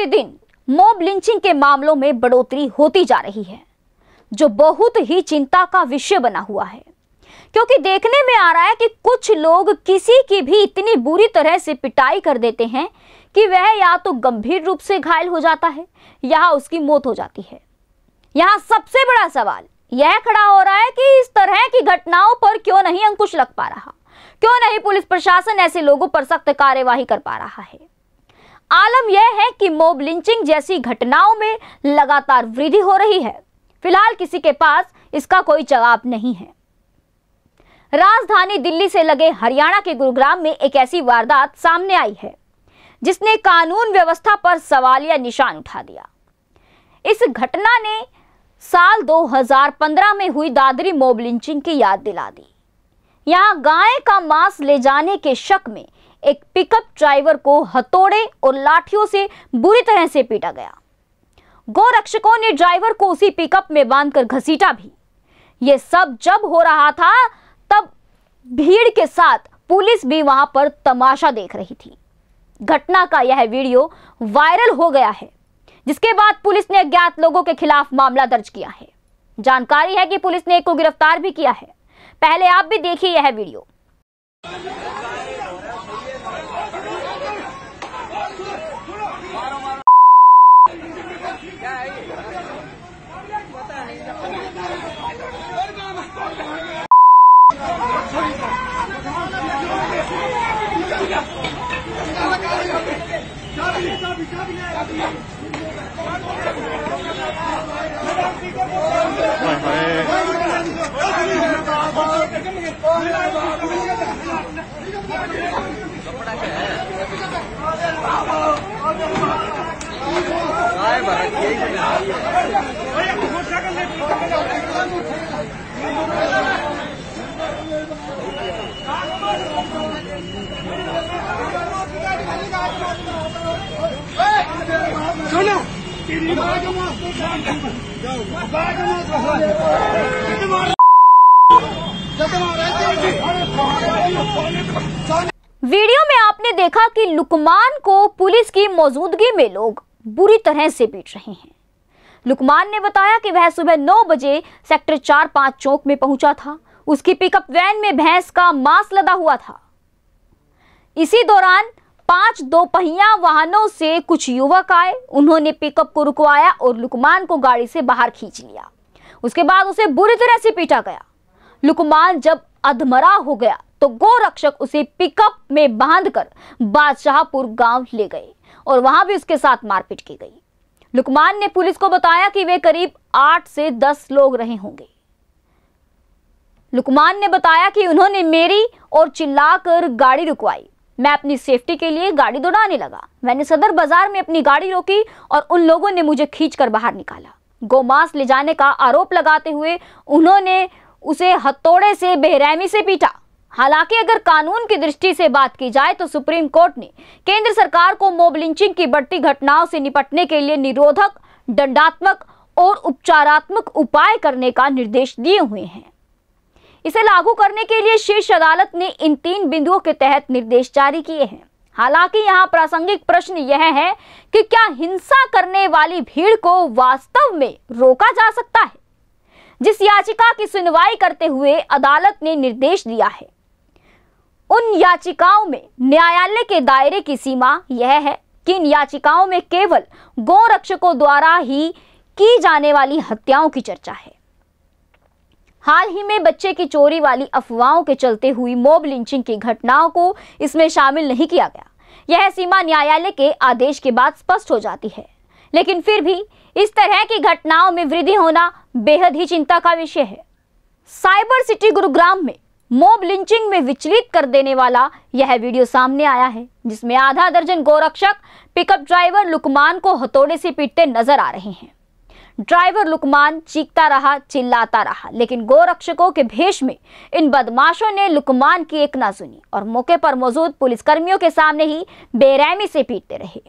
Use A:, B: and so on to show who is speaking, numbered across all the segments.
A: प्रतिदिन mob lynching के मामलों में बढ़ोतरी होती जा रही है जो बहुत ही चिंता का विषय बना हुआ है क्योंकि देखने में आ रहा है कि कुछ लोग किसी की भी इतनी बुरी तरह से पिटाई कर देते हैं कि वह या तो गंभीर रूप से घायल हो जाता है या उसकी मौत हो जाती है यहां सबसे बड़ा सवाल यह खड़ा हो रहा है कि इस तरह की घटनाओं पर क्यों नहीं अंकुश लग पा रहा क्यों नहीं पुलिस प्रशासन ऐसे लोगों पर सख्त कार्यवाही कर पा रहा है आलम यह है कि मोब लिंचिंग जैसी घटनाओं में लगातार वृद्धि हो रही है फिलहाल किसी के पास इसका कोई जवाब नहीं है राजधानी दिल्ली से लगे हरियाणा के गुरुग्राम में एक ऐसी वारदात सामने आई है जिसने कानून व्यवस्था पर सवालिया निशान उठा दिया इस घटना ने साल 2015 में हुई दादरी मोब लिंचिंग की याद दिला दी यहां गाय का मांस ले जाने के शक में एक पिकअप ड्राइवर को हथौड़े और लाठियों से बुरी तरह से पीटा गया गोरक्षकों ने ड्राइवर को उसी पिकअप में बांधकर घसीटा भी यह सब जब हो रहा था तब भीड़ के साथ पुलिस भी वहां पर तमाशा देख रही थी घटना का यह वीडियो वायरल हो गया है जिसके बाद पुलिस ने अज्ञात लोगों के खिलाफ मामला दर्ज किया है जानकारी है कि पुलिस ने एक को गिरफ्तार भी किया है पहले आप भी देखिए यह वीडियो 唔係。Thank you. वीडियो में आपने देखा कि लुकमान को पुलिस की मौजूदगी में लोग बुरी तरह से पीट रहे हैं लुकमान ने बताया कि वह सुबह 9 बजे सेक्टर चार पांच चौक में पहुंचा था उसकी पिकअप वैन में भैंस का मांस लदा हुआ था इसी दौरान पांच दोपहिया वाहनों से कुछ युवक आए उन्होंने पिकअप को रुकवाया और लुकमान को गाड़ी से बाहर खींच लिया उसके बाद उसे बुरी तरह से पीटा गया लुकमान जब अधमरा हो गया तो गोरक्षक उसे पिकअप में बांधकर बादशाहपुर गांव ले गए और वहां भी उसके साथ मारपीट की गई लुकमान ने पुलिस को बताया कि वे करीब आठ से दस लोग रहे होंगे लुकमान ने बताया कि उन्होंने मेरी और चिल्लाकर गाड़ी रुकवाई मैं अपनी सेफ्टी के लिए गाड़ी दौड़ाने लगा मैंने सदर बाजार में अपनी गाड़ी रोकी और उन लोगों ने मुझे खींच बाहर निकाला गोमांस ले जाने का आरोप लगाते हुए उन्होंने उसे हथौड़े से बेरहमी से पीटा हालांकि अगर कानून की दृष्टि से बात की जाए तो सुप्रीम कोर्ट ने केंद्र सरकार को मोब लिंचिंग की बढ़ती घटनाओं से निपटने के लिए निरोधक दंडात्मक और उपचारात्मक उपाय करने का निर्देश दिए हुए हैं इसे लागू करने के लिए शीर्ष अदालत ने इन तीन बिंदुओं के तहत निर्देश जारी किए हैं हालांकि यहाँ प्रासंगिक प्रश्न यह है कि क्या हिंसा करने वाली भीड़ को वास्तव में रोका जा सकता है जिस याचिका की सुनवाई करते हुए अदालत ने निर्देश दिया है उन याचिकाओं में न्यायालय के दायरे की सीमा यह है कि इन याचिकाओं में केवल गौरक्षकों द्वारा ही की जाने वाली हत्याओं की चर्चा है हाल ही में बच्चे की चोरी वाली अफवाहों के चलते हुई मोब लिंचिंग की घटनाओं को इसमें शामिल नहीं किया गया यह सीमा न्यायालय के आदेश के बाद स्पष्ट हो जाती है लेकिन फिर भी इस तरह की घटनाओं में वृद्धि होना बेहद ही चिंता का विषय है साइबर सिटी गुरुग्राम में मोब लिंचिंग में विचलित कर देने वाला यह वीडियो सामने आया है जिसमें आधा दर्जन गोरक्षक पिकअप ड्राइवर लुकमान को हथौड़े से पीटते नजर आ रहे हैं ड्राइवर लुकमान चीखता रहा चिल्लाता रहा लेकिन गोरक्षकों के भेष में इन बदमाशों ने लुकमान की एक ना सुनी और मौके पर मौजूद पुलिसकर्मियों के सामने ही बेरहमी से पीटते रहे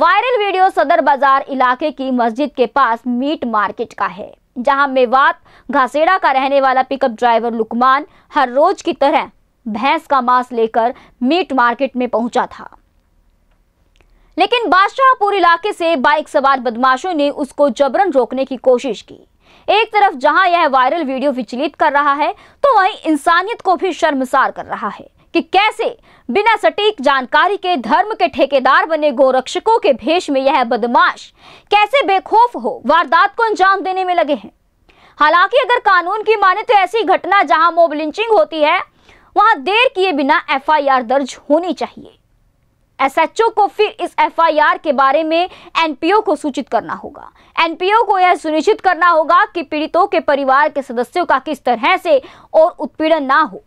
A: वायरल वीडियो सदर बाजार इलाके की मस्जिद के पास मीट मार्केट का है जहां मेवात घासेड़ा का रहने वाला पिकअप ड्राइवर लुकमान हर रोज की तरह भैंस का मांस लेकर मीट मार्केट में पहुंचा था लेकिन बादशाहपुर इलाके से बाइक सवार बदमाशों ने उसको जबरन रोकने की कोशिश की एक तरफ जहां यह वायरल वीडियो विचलित कर रहा है तो वहीं इंसानियत को भी शर्मसार कर रहा है कि कैसे बिना सटीक जानकारी के धर्म के ठेकेदार बने गोरक्षकों के भेष में यह बदमाश कैसे बेखौफ हो वारदात को अंजाम देने में लगे हैं हालांकि अगर कानून की माने तो ऐसी घटना जहां मोबलिंचिंग होती है वहां देर किए बिना एफ दर्ज होनी चाहिए एसएचओ को फिर इस एफआईआर के बारे में एनपीओ को सूचित करना होगा एनपीओ को यह सुनिश्चित करना होगा कि पीड़ितों के परिवार के सदस्यों का किस तरह से और उत्पीड़न ना हो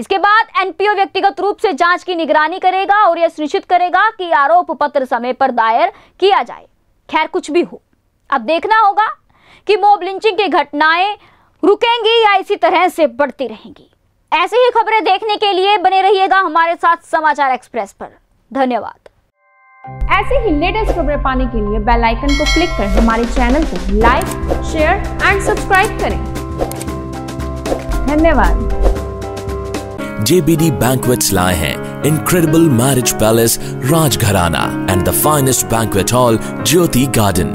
A: इसके बाद एनपीओ व्यक्तिगत रूप से जांच की निगरानी करेगा और यह सुनिश्चित करेगा कि आरोप पत्र समय पर दायर किया जाए खैर कुछ भी हो अब देखना होगा कि मोब लिंचिंग की घटनाएं रुकेंगी या इसी तरह से बढ़ती रहेंगी ऐसी ही खबरें देखने के लिए बने रहिएगा हमारे साथ समाचार एक्सप्रेस पर धन्यवाद ऐसे ही लेटेस्ट खबरें पाने के लिए बेल आइकन को क्लिक कर हमारे चैनल को लाइक शेयर एंड सब्सक्राइब करें धन्यवाद JBD Banquets lie हैं incredible marriage palace Rajgharana and the finest banquet hall Jyoti Garden